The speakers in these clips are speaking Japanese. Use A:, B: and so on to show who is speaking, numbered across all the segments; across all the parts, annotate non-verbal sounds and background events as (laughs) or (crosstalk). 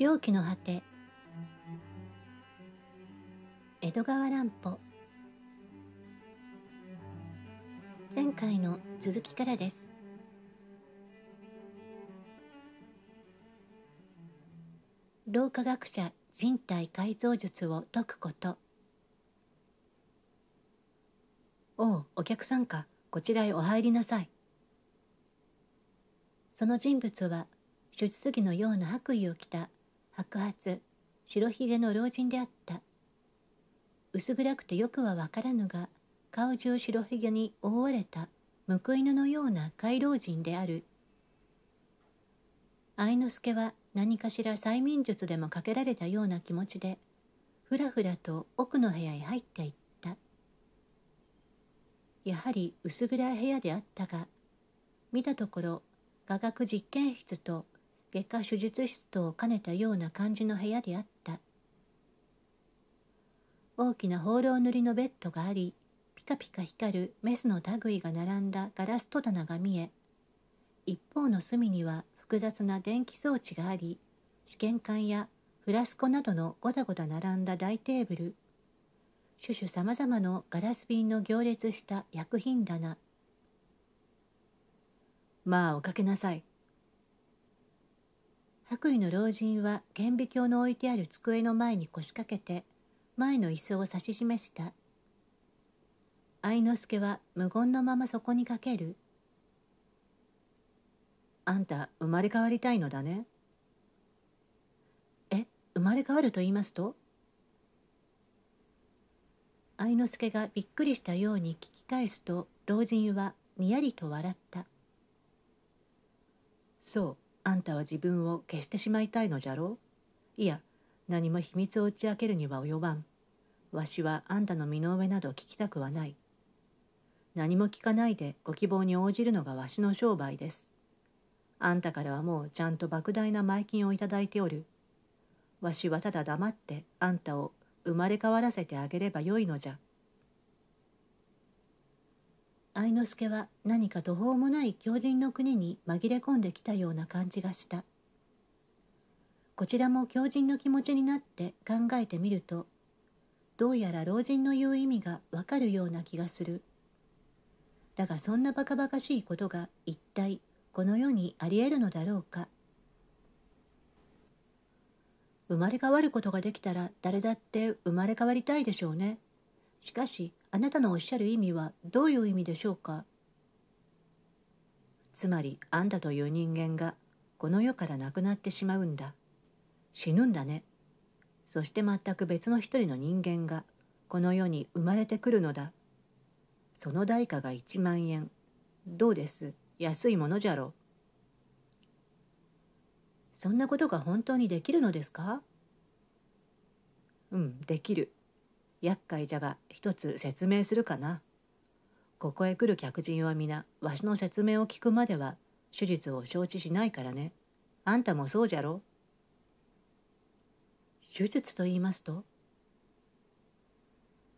A: 猟奇の果て江戸川乱歩前回の続きからです老化学者人体改造術を解くことおうお客さんかこちらへお入りなさいその人物は手術着のような白衣を着た白髪白ひげの老人であった薄暗くてよくは分からぬが顔中白ひげに覆われた報い犬のような怪老人である愛之助は何かしら催眠術でもかけられたような気持ちでふらふらと奥の部屋へ入っていったやはり薄暗い部屋であったが見たところ雅楽実験室と外科手術室とを兼ねたような感じの部屋であった大きなホー塗りのベッドがありピカピカ光るメスの類が並んだガラス戸棚が見え一方の隅には複雑な電気装置があり試験管やフラスコなどのゴダゴダ並んだ大テーブル種々さまざまのガラス瓶の行列した薬品棚まあおかけなさい白衣の老人は顕微鏡の置いてある机の前に腰掛けて前の椅子を指し示した愛之助は無言のままそこにかける「あんた生まれ変わりたいのだね」え生まれ変わると言いますと愛之助がびっくりしたように聞き返すと老人はにやりと笑った「そうあんたは自分を消してしまいたいのじゃろういや何も秘密を打ち明けるには及ばんわしはあんたの身の上など聞きたくはない何も聞かないでご希望に応じるのがわしの商売ですあんたからはもうちゃんと莫大な前金をいただいておるわしはただ黙ってあんたを生まれ変わらせてあげればよいのじゃ。愛之助は何か途方もない狂人の国に紛れ込んできたような感じがしたこちらも狂人の気持ちになって考えてみるとどうやら老人の言う意味がわかるような気がするだがそんなバカバカしいことが一体この世にありえるのだろうか生まれ変わることができたら誰だって生まれ変わりたいでしょうねしかしあなたのおっしゃる意味はどういう意味でしょうかつまりあんたという人間がこの世からなくなってしまうんだ死ぬんだねそして全く別の一人の人間がこの世に生まれてくるのだその代価が1万円どうです安いものじゃろうそんなことが本当にできるのですかうんできる厄介じゃが一つ説明するかな。ここへ来る客人は皆わしの説明を聞くまでは手術を承知しないからね。あんたもそうじゃろ手術と言いますと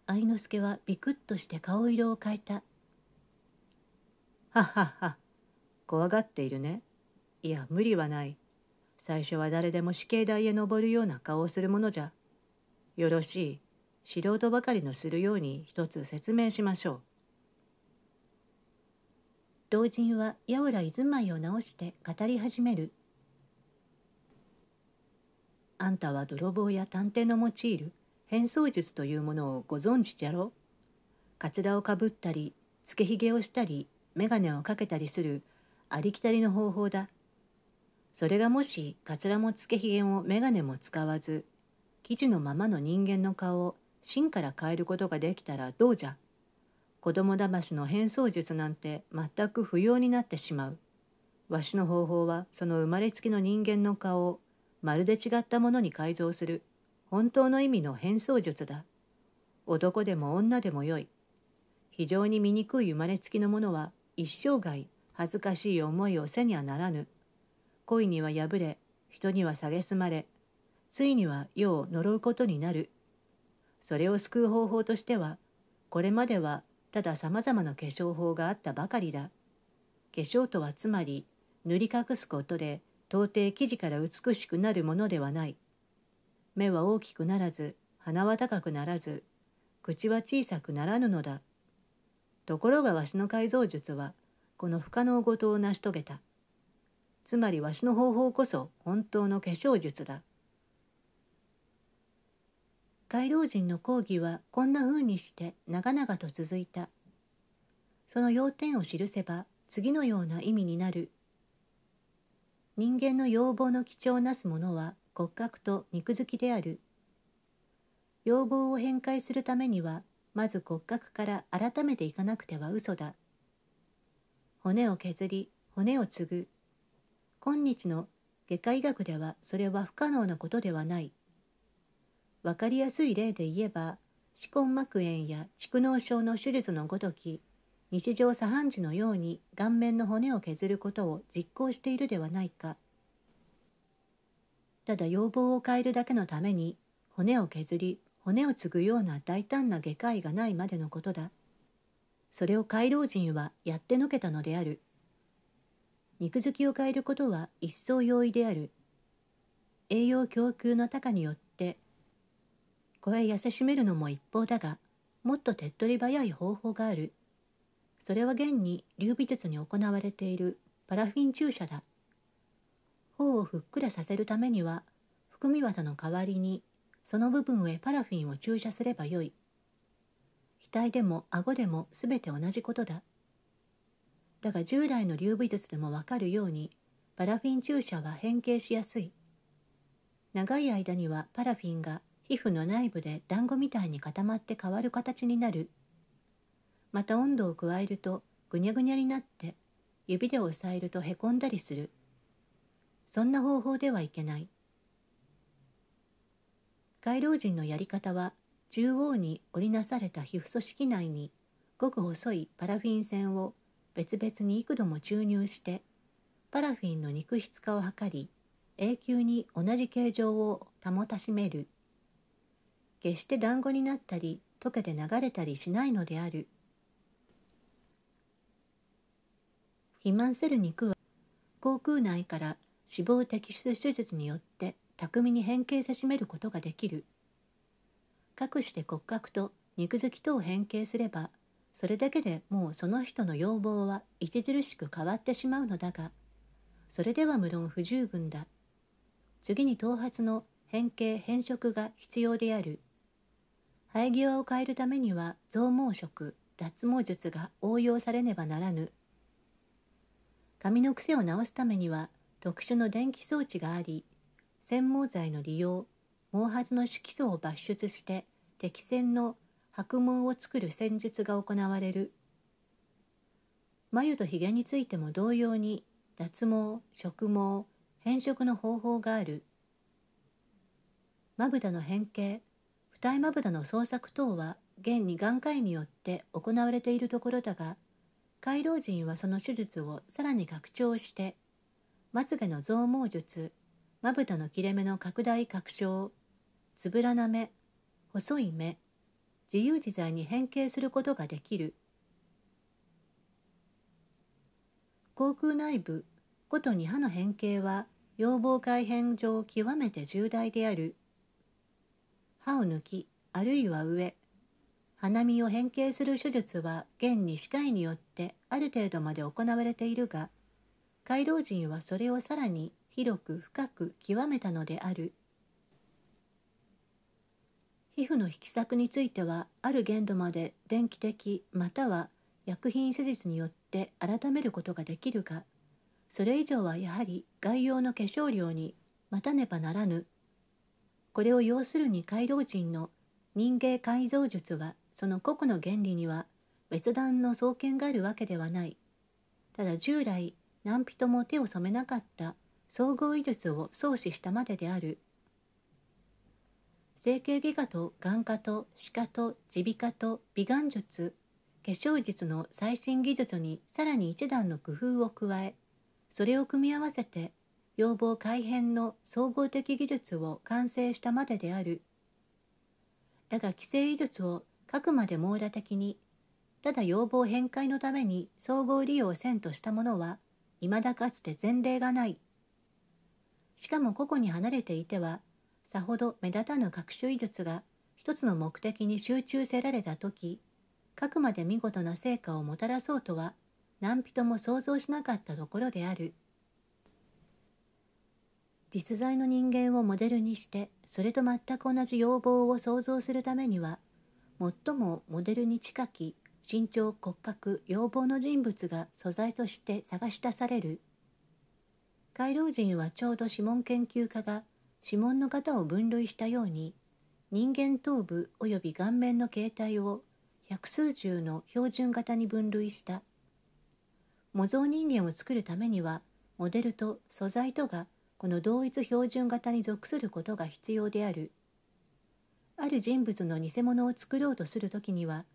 A: 愛之助はビクッとして顔色を変えた。ははは怖がっているね。いや無理はない。最初は誰でも死刑台へ登るような顔をするものじゃ。よろしい。素人ばかりのするように一つ説明しましょう。老人はやおら居住まいを直して語り始める。あんたは泥棒や探偵の用いる変装術というものをご存知じゃろかつらをかぶったり、つけひげをしたり、眼鏡をかけたりするありきたりの方法だ。それがもしかつらもつけひげも眼鏡も使わず、生地のままの人間の顔を芯から変えることができたらどうじゃ子供だましの変装術なんて全く不要になってしまう。わしの方法はその生まれつきの人間の顔をまるで違ったものに改造する本当の意味の変装術だ。男でも女でもよい。非常に醜い生まれつきのものは一生涯恥ずかしい思いをせにはならぬ。恋には破れ、人には蔑まれ、ついには世を呪うことになるそれを救う方法としてはこれまではただ様々な化粧法があったばかりだ化粧とはつまり塗り隠すことで到底生地から美しくなるものではない目は大きくならず鼻は高くならず口は小さくならぬのだところがわしの改造術はこの不可能ごとを成し遂げたつまりわしの方法こそ本当の化粧術だ街老人の講義はこんな風にして長々と続いた。その要点を記せば次のような意味になる。人間の要望の貴重なすものは骨格と肉付きである。要望を変解するためには、まず骨格から改めていかなくては嘘だ。骨を削り、骨を継ぐ。今日の外科医学ではそれは不可能なことではない。分かりやすい例で言えば歯根膜炎や蓄膿症の手術のごとき日常茶飯事のように顔面の骨を削ることを実行しているではないかただ要望を変えるだけのために骨を削り骨を継ぐような大胆な外科医がないまでのことだそれを回老人はやってのけたのである肉付きを変えることは一層容易である栄養供給の高によってこへ痩せしめるのも一方だがもっと手っ取り早い方法があるそれは現に劉備術に行われているパラフィン注射だ頬をふっくらさせるためには含み綿の代わりにその部分へパラフィンを注射すればよい額でも顎でも全て同じことだだが従来の劉備術でもわかるようにパラフィン注射は変形しやすい長い間にはパラフィンが皮膚の内部で団子みたいに固まって変わる形になるまた温度を加えるとぐにゃぐにゃになって指で押さえるとへこんだりするそんな方法ではいけない外老人のやり方は中央に織りなされた皮膚組織内にごく細いパラフィン線を別々に幾度も注入してパラフィンの肉質化を図り永久に同じ形状を保たしめる決して団子になったり溶けて流れたりしないのである肥満する肉は口腔内から脂肪摘出手術によって巧みに変形せしめることができるかくして骨格と肉付きとを変形すればそれだけでもうその人の要望は著しく変わってしまうのだがそれでは無論不十分だ次に頭髪の変形変色が必要である生え際を変えるためには増毛色脱毛術が応用されねばならぬ髪の癖を治すためには特殊の電気装置があり繊毛剤の利用毛髪の色素を抜出して適線の白毛を作る戦術が行われる眉とひげについても同様に脱毛植毛変色の方法があるまぶたの変形二重まぶたの創作等は現に眼科医によって行われているところだが回老人はその手術をさらに拡張してまつげの増毛術まぶたの切れ目の拡大拡張つぶらな目細い目自由自在に変形することができる口腔内部ごとに歯の変形は要望改変上極めて重大である歯を抜きあるいは上鼻身を変形する手術は現に歯科医によってある程度まで行われているが回廊人はそれをさらに広く深く極めたのである皮膚の引き裂くについてはある限度まで電気的または薬品施術によって改めることができるがそれ以上はやはり外用の化粧量に待たねばならぬこれを要するに回廊人の人間改造術はその個々の原理には別段の創建があるわけではないただ従来何人も手を染めなかった総合医術を創始したまでである整形外科と眼科と歯科と耳鼻科と美顔術化粧術の最新技術にさらに一段の工夫を加えそれを組み合わせて要望改変の総合的技術を完成したまでである。だが既成技術を各くまで網羅的に、ただ要望変改のために総合利用せんとしたものは、未だかつて前例がない。しかも個々に離れていては、さほど目立たぬ各種技術が一つの目的に集中せられた時、かくまで見事な成果をもたらそうとは、何人も想像しなかったところである。実在の人間をモデルにしてそれと全く同じ要望を想像するためには最もモデルに近き身長骨格要望の人物が素材として探し出される回廊人はちょうど指紋研究家が指紋の型を分類したように人間頭部及び顔面の形態を百数十の標準型に分類した模造人間を作るためにはモデルと素材とがこの同一標準型に属することが必要であるある人物の偽物を作ろうとする時には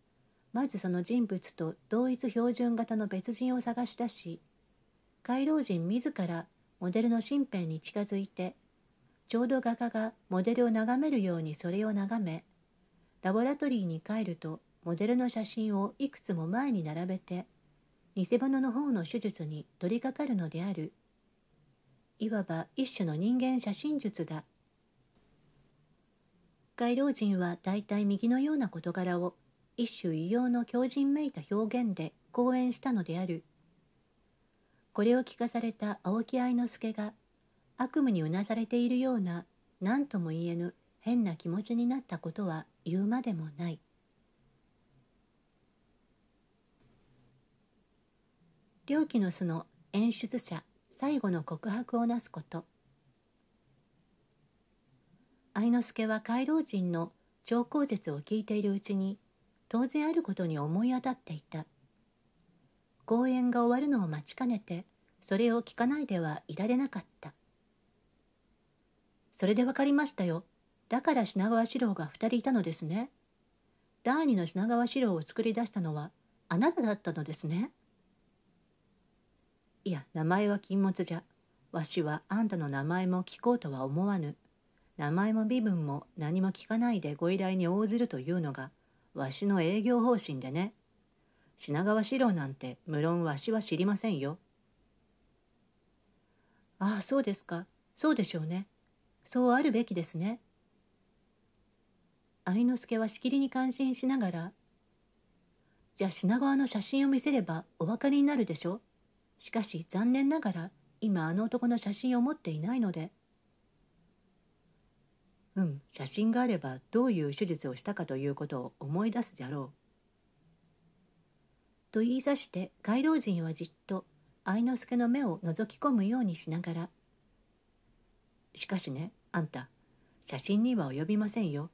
A: まずその人物と同一標準型の別人を探し出し回廊人自らモデルの身辺に近づいてちょうど画家がモデルを眺めるようにそれを眺めラボラトリーに帰るとモデルの写真をいくつも前に並べて偽物の方の手術に取り掛かるのであるいわば一種の人間写真術だ外老人は大体右のような事柄を一種異様の狂人めいた表現で講演したのであるこれを聞かされた青木愛之助が悪夢にうなされているような何とも言えぬ変な気持ちになったことは言うまでもない。猟奇の巣の演出者最後の告白をなすこと愛之助は回廊人の上皇説を聞いているうちに当然あることに思い当たっていた公演が終わるのを待ちかねてそれを聞かないではいられなかったそれで分かりましたよだから品川四郎が2人いたのですね第二の品川四郎を作り出したのはあなただったのですねいや名前は禁物じゃわしはあんたの名前も聞こうとは思わぬ名前も身分も何も聞かないでご依頼に応ずるというのがわしの営業方針でね品川四郎なんて無論わしは知りませんよああそうですかそうでしょうねそうあるべきですね愛之助はしきりに感心しながらじゃあ品川の写真を見せればお分かりになるでしょうしかし残念ながら今あの男の写真を持っていないのでうん写真があればどういう手術をしたかということを思い出すじゃろう。と言いさして街道人はじっと愛之助の目を覗き込むようにしながら「しかしねあんた写真には及びませんよ。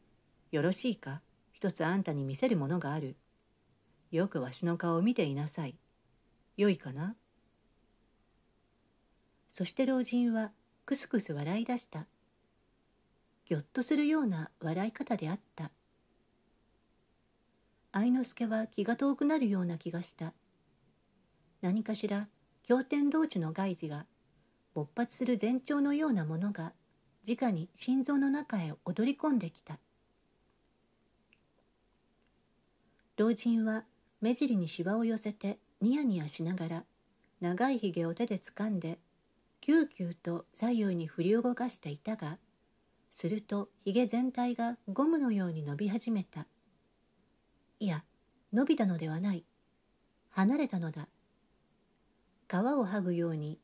A: よろしいか一つあんたに見せるものがある。よくわしの顔を見ていなさい。よいかな?」そして老人はくすくす笑い出した。ぎょっとするような笑い方であった。愛之助は気が遠くなるような気がした。何かしら経典同中の外耳が勃発する前兆のようなものが直に心臓の中へ踊り込んできた。老人は目尻にしわを寄せてニヤニヤしながら長いひげを手で掴んでキューキューと左右に振り動かしていたがするとひげ全体がゴムのように伸び始めたいや伸びたのではない離れたのだ皮を剥ぐように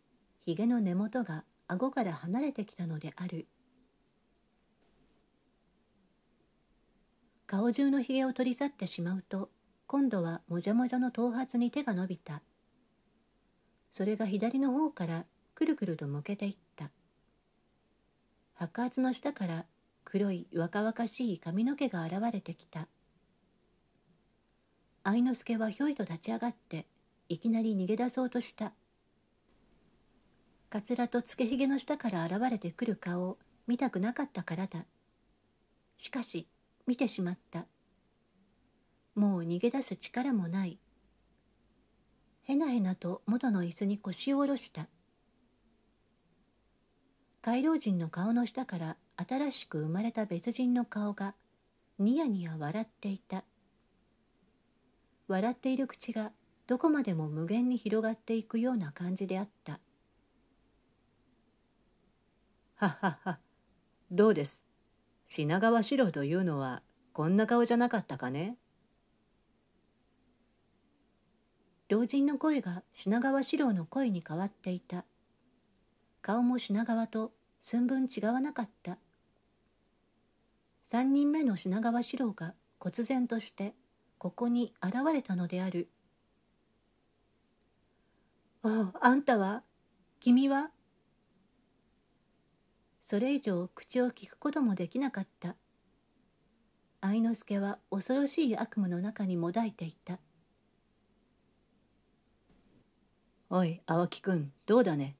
A: ひげの根元が顎から離れてきたのである顔中のひげを取り去ってしまうと今度はもじゃもじゃの頭髪に手が伸びたそれが左の方からくるくると向けていった白髪の下から黒い若々しい髪の毛が現れてきた愛之助はひょいと立ち上がっていきなり逃げ出そうとしたかつらとつけひげの下から現れてくる顔を見たくなかったからだしかし見てしまったもう逃げ出す力もないへなへなと元の椅子に腰を下ろした街道人の顔の下から新しく生まれた別人の顔がニヤニヤ笑っていた笑っている口がどこまでも無限に広がっていくような感じであった「はははどうです品川四郎というのはこんな顔じゃなかったかね?」老人の声が品川四郎の声に変わっていた顔も品川と寸分違わなかった3人目の品川四郎が忽然としてここに現れたのである「おあんたは君は?」それ以上口を聞くこともできなかった愛之助は恐ろしい悪夢の中にもだいていた「おい青木くんどうだね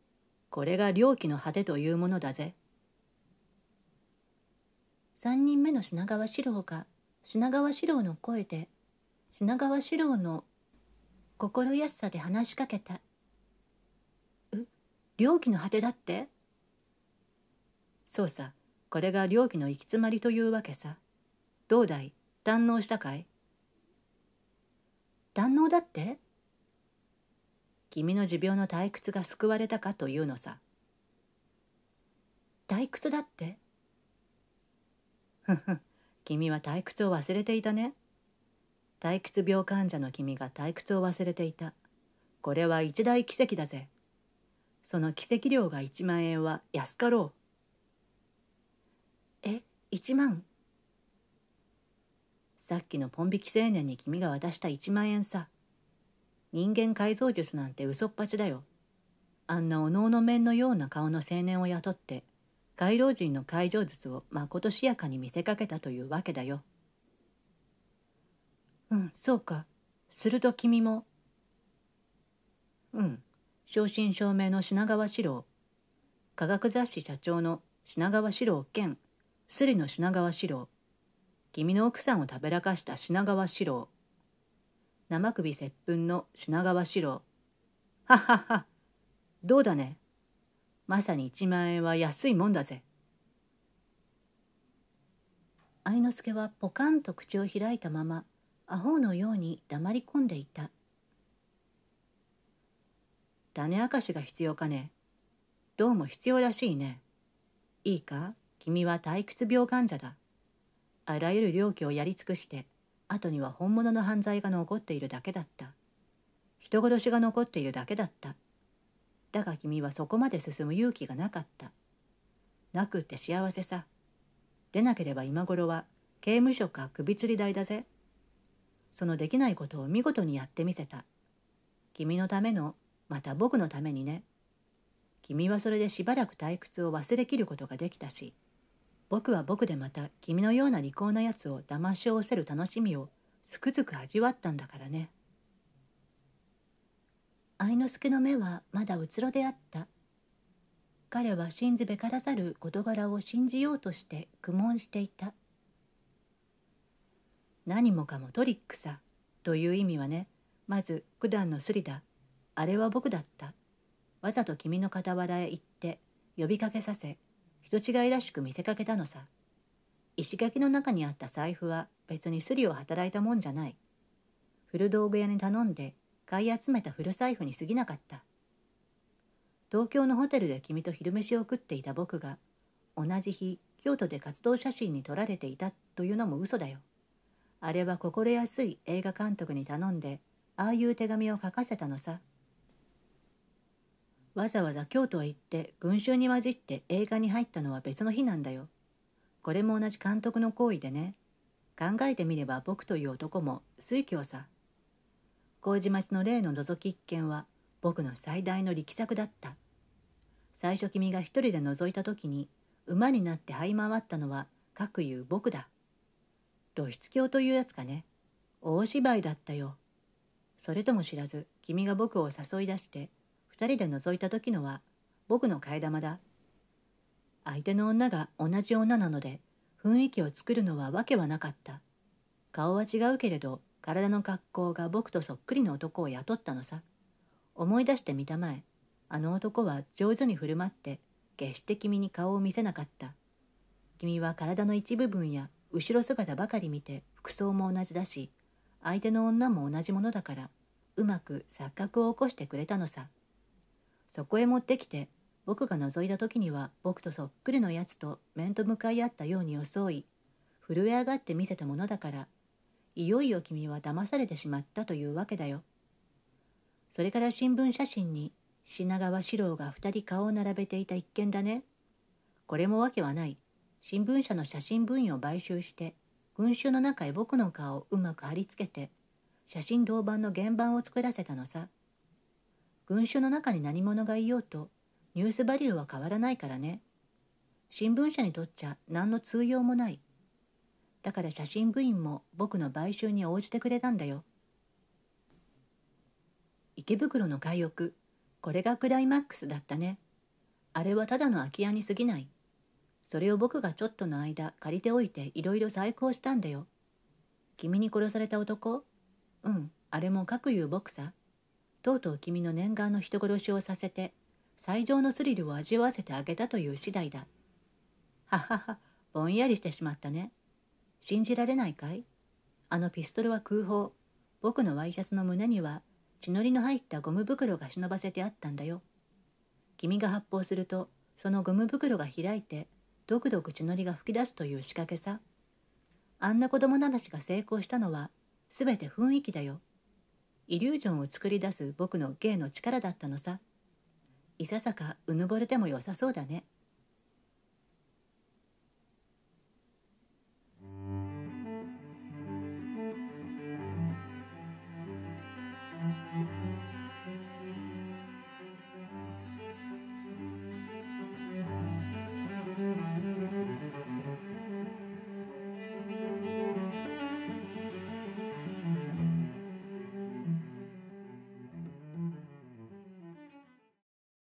A: これが猟奇の果てというものだぜ三人目の品川四郎が品川四郎の声で品川四郎の心安さで話しかけた「う猟奇の果てだって?」そうさこれが猟奇の行き詰まりというわけさどうだい堪能したかい堪能だって君の持病の退屈が救われたかというのさ退屈だってふふ (laughs) 君は退屈を忘れていたね退屈病患者の君が退屈を忘れていたこれは一大奇跡だぜその奇跡量が1万円は安かろうえ1万さっきのポン引き青年に君が渡した1万円さ人間改造術なんて嘘っぱちだよ。あんなお能の面のような顔の青年を雇って、街老人の改造術をまことしやかに見せかけたというわけだよ。うん、そうか。すると君も。うん、正真正銘の品川四郎。科学雑誌社長の品川四郎兼、スリの品川四郎。君の奥さんをたべらかした品川四郎。生首接吻の品川四郎。はっはっは、どうだね。まさに一万円は安いもんだぜ。愛之助はポカンと口を開いたまま、アホのように黙り込んでいた。種明かしが必要かね。どうも必要らしいね。いいか、君は退屈病患者だ。あらゆる病気をやり尽くして、後には本物の犯罪が残っているだけだった人殺しが残っているだけだっただが君はそこまで進む勇気がなかったなくって幸せさ出なければ今頃は刑務所か首吊り台だぜそのできないことを見事にやってみせた君のためのまた僕のためにね君はそれでしばらく退屈を忘れきることができたし僕は僕でまた君のような利口なやつを騙しおせる楽しみをつくづく味わったんだからね愛之助の目はまだうつろであった彼は信ずべからざる事柄を信じようとして苦悶していた何もかもトリックさという意味はねまず九段のスリだあれは僕だったわざと君の傍らへ行って呼びかけさせ人違いらしく見せかけたのさ石垣の中にあった財布は別にスリを働いたもんじゃない古道具屋に頼んで買い集めた古財布に過ぎなかった東京のホテルで君と昼飯を食っていた僕が同じ日京都で活動写真に撮られていたというのも嘘だよあれは心安い映画監督に頼んでああいう手紙を書かせたのさわざわざ京都へ行って群衆に混じって映画に入ったのは別の日なんだよ。これも同じ監督の行為でね。考えてみれば僕という男も水郷さ。麹町の例の覗き一件は僕の最大の力作だった。最初君が一人で覗いた時に馬になって這い回ったのはかくいう僕だ。露出狂というやつかね。大芝居だったよ。それとも知らず君が僕を誘い出して二人で覗いた時のは僕の替え玉だ相手の女が同じ女なので雰囲気を作るのはわけはなかった顔は違うけれど体の格好が僕とそっくりの男を雇ったのさ思い出してみたまえあの男は上手に振る舞って決して君に顔を見せなかった君は体の一部分や後ろ姿ばかり見て服装も同じだし相手の女も同じものだからうまく錯覚を起こしてくれたのさそこへ持ってきて僕が覗いた時には僕とそっくりのやつと面と向かい合ったように装い震え上がって見せたものだからいよいよ君は騙されてしまったというわけだよそれから新聞写真に品川四郎が2人顔を並べていた一件だねこれもわけはない新聞社の写真分野を買収して群衆の中へ僕の顔をうまく貼り付けて写真銅版の原版を作らせたのさ群衆の中に何者がいようとニュースバリューは変わらないからね。新聞社にとっちゃ何の通用もない。だから写真部員も僕の買収に応じてくれたんだよ。池袋の外翼、これがクライマックスだったね。あれはただの空き家に過ぎない。それを僕がちょっとの間借りておいていろいろ再考したんだよ。君に殺された男うん、あれも各うボクサー。とうとう君の念願の人殺しをさせて最上のスリルを味わわせてあげたという次第だ。ははは、ぼんやりしてしまったね。信じられないかいあのピストルは空砲。僕のワイシャツの胸には血のりの入ったゴム袋が忍ばせてあったんだよ。君が発砲するとそのゴム袋が開いてドクドク血のりが噴き出すという仕掛けさ。あんな子供ならしが成功したのは全て雰囲気だよ。イリュージョンを作り出す僕の芸の力だったのさいささかうぬぼれても良さそうだね